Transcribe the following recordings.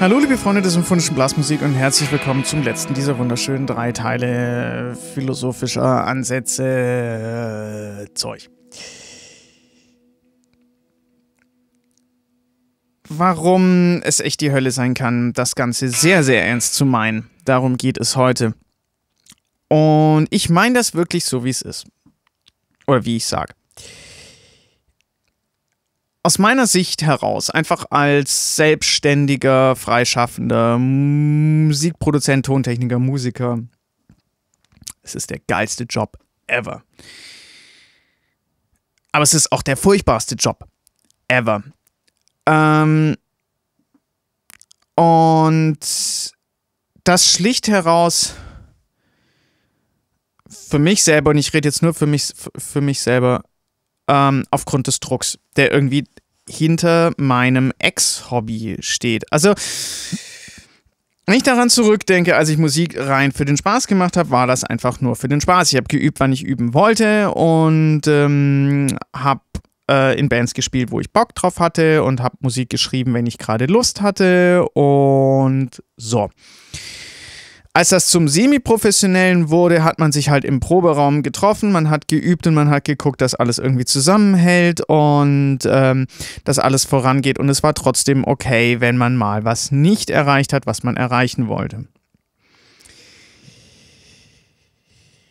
Hallo liebe Freunde der symphonischen Blasmusik und herzlich willkommen zum letzten dieser wunderschönen drei Teile philosophischer Ansätze äh, Zeug. Warum es echt die Hölle sein kann, das Ganze sehr, sehr ernst zu meinen. Darum geht es heute. Und ich meine das wirklich so, wie es ist. Oder wie ich sage aus meiner Sicht heraus, einfach als selbstständiger, freischaffender Musikproduzent, Tontechniker, Musiker, es ist der geilste Job ever. Aber es ist auch der furchtbarste Job ever. Ähm und das schlicht heraus für mich selber, und ich rede jetzt nur für mich, für mich selber, ähm, aufgrund des Drucks, der irgendwie hinter meinem Ex-Hobby steht. Also, wenn ich daran zurückdenke, als ich Musik rein für den Spaß gemacht habe, war das einfach nur für den Spaß. Ich habe geübt, wann ich üben wollte und ähm, habe äh, in Bands gespielt, wo ich Bock drauf hatte und habe Musik geschrieben, wenn ich gerade Lust hatte und so. Als das zum Semiprofessionellen wurde, hat man sich halt im Proberaum getroffen, man hat geübt und man hat geguckt, dass alles irgendwie zusammenhält und ähm, dass alles vorangeht. Und es war trotzdem okay, wenn man mal was nicht erreicht hat, was man erreichen wollte.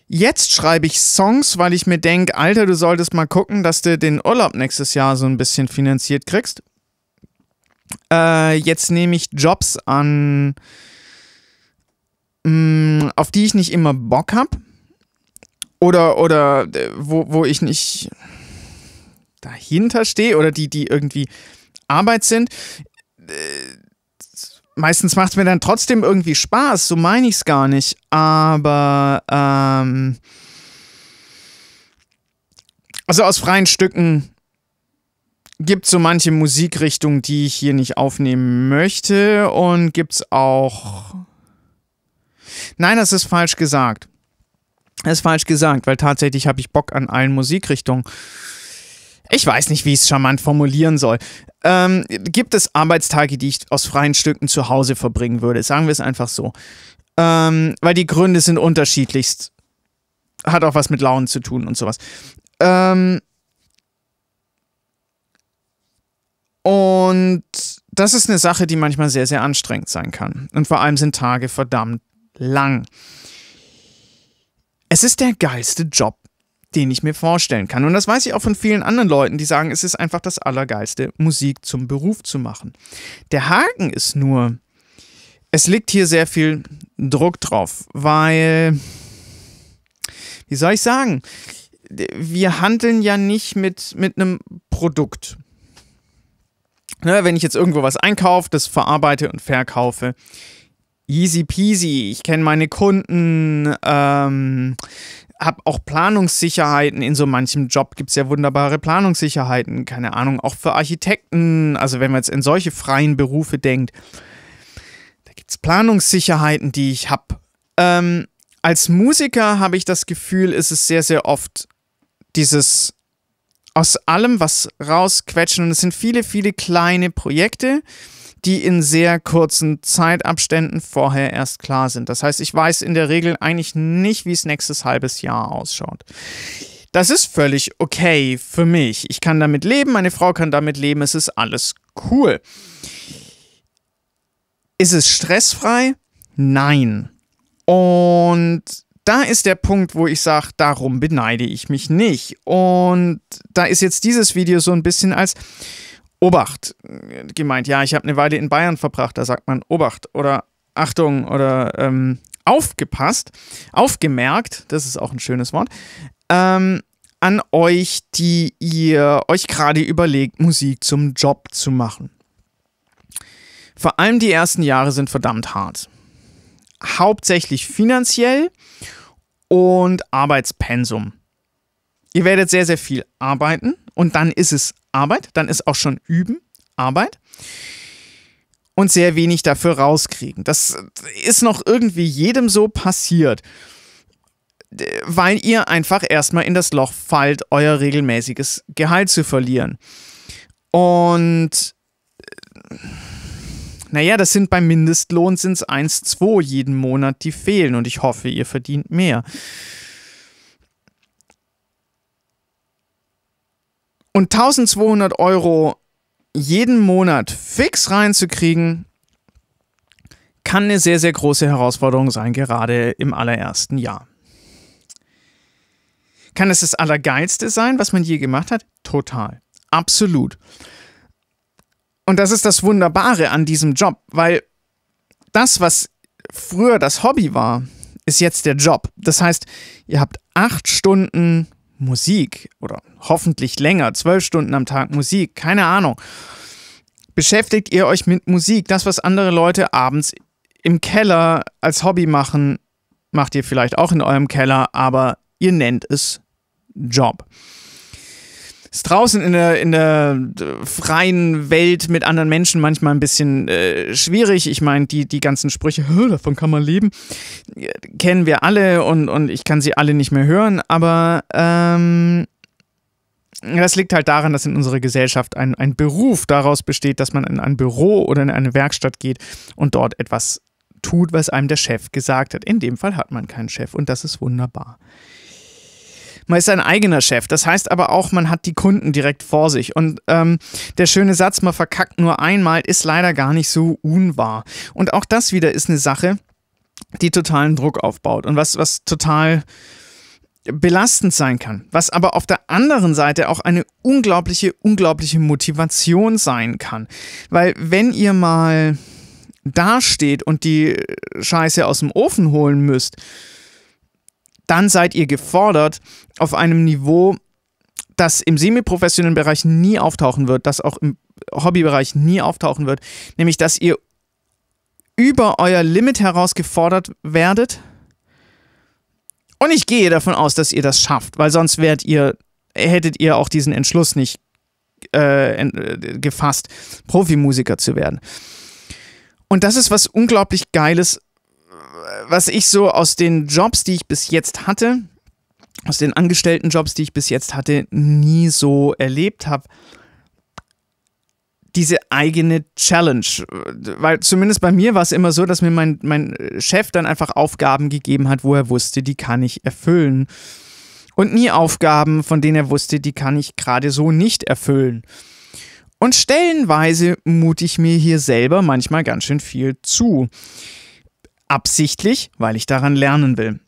Jetzt schreibe ich Songs, weil ich mir denke, Alter, du solltest mal gucken, dass du den Urlaub nächstes Jahr so ein bisschen finanziert kriegst. Äh, jetzt nehme ich Jobs an mh, mm, auf die ich nicht immer Bock habe. Oder, oder äh, wo, wo ich nicht dahinter stehe oder die, die irgendwie Arbeit sind. Äh, meistens macht es mir dann trotzdem irgendwie Spaß, so meine ich es gar nicht. Aber ähm, also aus freien Stücken gibt es so manche Musikrichtungen, die ich hier nicht aufnehmen möchte und gibt es auch Nein, das ist falsch gesagt. Das ist falsch gesagt, weil tatsächlich habe ich Bock an allen Musikrichtungen. Ich weiß nicht, wie ich es charmant formulieren soll. Ähm, gibt es Arbeitstage, die ich aus freien Stücken zu Hause verbringen würde? Sagen wir es einfach so. Ähm, weil die Gründe sind unterschiedlichst. Hat auch was mit Launen zu tun und sowas. Ähm und das ist eine Sache, die manchmal sehr, sehr anstrengend sein kann. Und vor allem sind Tage verdammt lang. Es ist der geilste Job, den ich mir vorstellen kann. Und das weiß ich auch von vielen anderen Leuten, die sagen, es ist einfach das Allergeilste, Musik zum Beruf zu machen. Der Haken ist nur, es liegt hier sehr viel Druck drauf, weil, wie soll ich sagen, wir handeln ja nicht mit, mit einem Produkt. Ne, wenn ich jetzt irgendwo was einkaufe, das verarbeite und verkaufe, easy peasy, ich kenne meine Kunden, ähm, habe auch Planungssicherheiten. In so manchem Job gibt es ja wunderbare Planungssicherheiten, keine Ahnung, auch für Architekten, also wenn man jetzt in solche freien Berufe denkt. Da gibt es Planungssicherheiten, die ich habe. Ähm, als Musiker habe ich das Gefühl, ist es sehr, sehr oft dieses aus allem was rausquetschen und es sind viele, viele kleine Projekte die in sehr kurzen Zeitabständen vorher erst klar sind. Das heißt, ich weiß in der Regel eigentlich nicht, wie es nächstes halbes Jahr ausschaut. Das ist völlig okay für mich. Ich kann damit leben, meine Frau kann damit leben, es ist alles cool. Ist es stressfrei? Nein. Und da ist der Punkt, wo ich sage, darum beneide ich mich nicht. Und da ist jetzt dieses Video so ein bisschen als Obacht gemeint. Ja, ich habe eine Weile in Bayern verbracht, da sagt man Obacht oder Achtung oder ähm, aufgepasst, aufgemerkt, das ist auch ein schönes Wort, ähm, an euch, die ihr euch gerade überlegt, Musik zum Job zu machen. Vor allem die ersten Jahre sind verdammt hart. Hauptsächlich finanziell und Arbeitspensum. Ihr werdet sehr, sehr viel arbeiten und dann ist es Arbeit, dann ist auch schon Üben Arbeit und sehr wenig dafür rauskriegen. Das ist noch irgendwie jedem so passiert, weil ihr einfach erstmal in das Loch fallt, euer regelmäßiges Gehalt zu verlieren. Und äh, naja, das sind beim Mindestlohn sind es 1,2 jeden Monat, die fehlen und ich hoffe, ihr verdient mehr. Und 1200 Euro jeden Monat fix reinzukriegen, kann eine sehr, sehr große Herausforderung sein, gerade im allerersten Jahr. Kann es das Allergeilste sein, was man je gemacht hat? Total. Absolut. Und das ist das Wunderbare an diesem Job, weil das, was früher das Hobby war, ist jetzt der Job. Das heißt, ihr habt acht Stunden Musik oder hoffentlich länger, zwölf Stunden am Tag Musik, keine Ahnung. Beschäftigt ihr euch mit Musik? Das, was andere Leute abends im Keller als Hobby machen, macht ihr vielleicht auch in eurem Keller, aber ihr nennt es Job. Ist draußen in der, in der freien Welt mit anderen Menschen manchmal ein bisschen äh, schwierig. Ich meine, die, die ganzen Sprüche, davon kann man leben, kennen wir alle und, und ich kann sie alle nicht mehr hören, aber ähm, das liegt halt daran, dass in unserer Gesellschaft ein, ein Beruf daraus besteht, dass man in ein Büro oder in eine Werkstatt geht und dort etwas tut, was einem der Chef gesagt hat. In dem Fall hat man keinen Chef und das ist wunderbar. Man ist ein eigener Chef. Das heißt aber auch, man hat die Kunden direkt vor sich. Und ähm, der schöne Satz, man verkackt nur einmal, ist leider gar nicht so unwahr. Und auch das wieder ist eine Sache, die totalen Druck aufbaut und was, was total belastend sein kann, was aber auf der anderen Seite auch eine unglaubliche, unglaubliche Motivation sein kann. Weil wenn ihr mal dasteht und die Scheiße aus dem Ofen holen müsst, dann seid ihr gefordert auf einem Niveau, das im semi-professionellen Bereich nie auftauchen wird, das auch im Hobbybereich nie auftauchen wird, nämlich dass ihr über euer Limit heraus gefordert werdet. Und ich gehe davon aus, dass ihr das schafft, weil sonst wärt ihr, hättet ihr auch diesen Entschluss nicht äh, äh gefasst, Profimusiker zu werden. Und das ist was unglaublich Geiles, was ich so aus den Jobs, die ich bis jetzt hatte, aus den Angestelltenjobs, die ich bis jetzt hatte, nie so erlebt habe. Diese eigene Challenge. Weil zumindest bei mir war es immer so, dass mir mein, mein Chef dann einfach Aufgaben gegeben hat, wo er wusste, die kann ich erfüllen. Und nie Aufgaben, von denen er wusste, die kann ich gerade so nicht erfüllen. Und stellenweise mute ich mir hier selber manchmal ganz schön viel zu. Absichtlich, weil ich daran lernen will.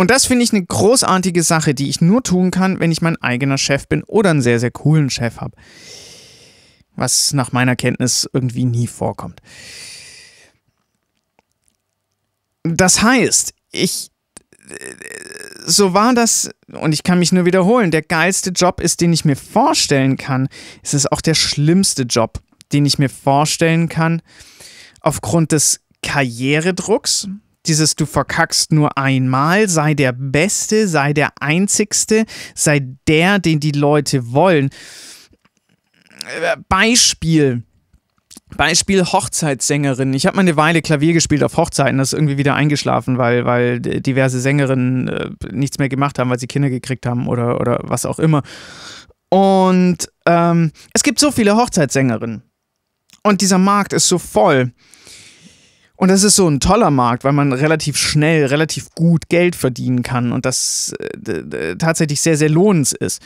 Und das finde ich eine großartige Sache, die ich nur tun kann, wenn ich mein eigener Chef bin oder einen sehr, sehr coolen Chef habe. Was nach meiner Kenntnis irgendwie nie vorkommt. Das heißt, ich. So war das, und ich kann mich nur wiederholen, der geilste Job ist, den ich mir vorstellen kann. Es ist auch der schlimmste Job, den ich mir vorstellen kann, aufgrund des Karrieredrucks, dieses du verkackst nur einmal, sei der Beste, sei der Einzigste, sei der, den die Leute wollen. Beispiel. Beispiel Hochzeitssängerin. Ich habe mal eine Weile Klavier gespielt auf Hochzeiten, das ist irgendwie wieder eingeschlafen, weil, weil diverse Sängerinnen äh, nichts mehr gemacht haben, weil sie Kinder gekriegt haben oder, oder was auch immer. Und ähm, es gibt so viele Hochzeitssängerinnen. Und dieser Markt ist so voll. Und das ist so ein toller Markt, weil man relativ schnell, relativ gut Geld verdienen kann und das äh, tatsächlich sehr, sehr lohnend ist.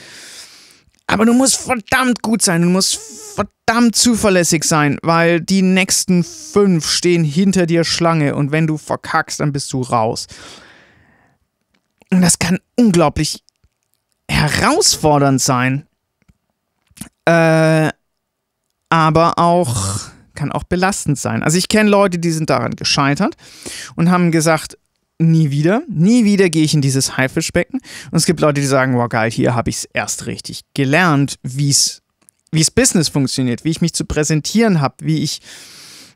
Aber du musst verdammt gut sein, du musst verdammt zuverlässig sein, weil die nächsten fünf stehen hinter dir Schlange und wenn du verkackst, dann bist du raus. Und das kann unglaublich herausfordernd sein, äh, aber auch kann auch belastend sein. Also ich kenne Leute, die sind daran gescheitert und haben gesagt, nie wieder, nie wieder gehe ich in dieses Haifischbecken. Und es gibt Leute, die sagen, wow geil, hier habe ich es erst richtig gelernt, wie es Business funktioniert, wie ich mich zu präsentieren habe, wie ich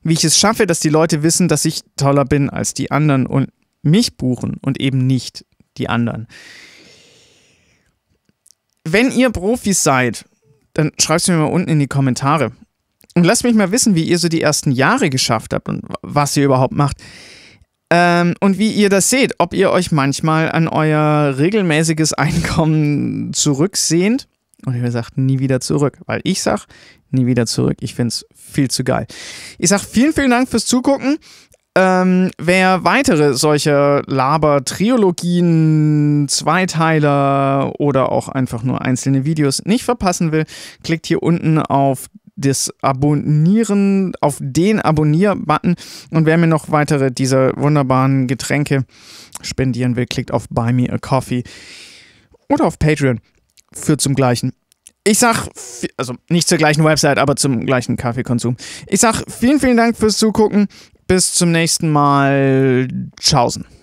wie ich es schaffe, dass die Leute wissen, dass ich toller bin als die anderen und mich buchen und eben nicht die anderen. Wenn ihr Profis seid, dann schreibt es mir mal unten in die Kommentare. Und lasst mich mal wissen, wie ihr so die ersten Jahre geschafft habt und was ihr überhaupt macht. Ähm, und wie ihr das seht, ob ihr euch manchmal an euer regelmäßiges Einkommen zurücksehnt. Und ihr sagt, nie wieder zurück. Weil ich sag, nie wieder zurück. Ich find's viel zu geil. Ich sag vielen, vielen Dank fürs Zugucken. Ähm, wer weitere solcher Laber-Triologien, Zweiteiler oder auch einfach nur einzelne Videos nicht verpassen will, klickt hier unten auf das Abonnieren, auf den Abonnier-Button. Und wer mir noch weitere dieser wunderbaren Getränke spendieren will, klickt auf Buy Me a Coffee oder auf Patreon. Führt zum gleichen. Ich sag, also nicht zur gleichen Website, aber zum gleichen Kaffeekonsum. Ich sag vielen, vielen Dank fürs Zugucken. Bis zum nächsten Mal. Tschaußen.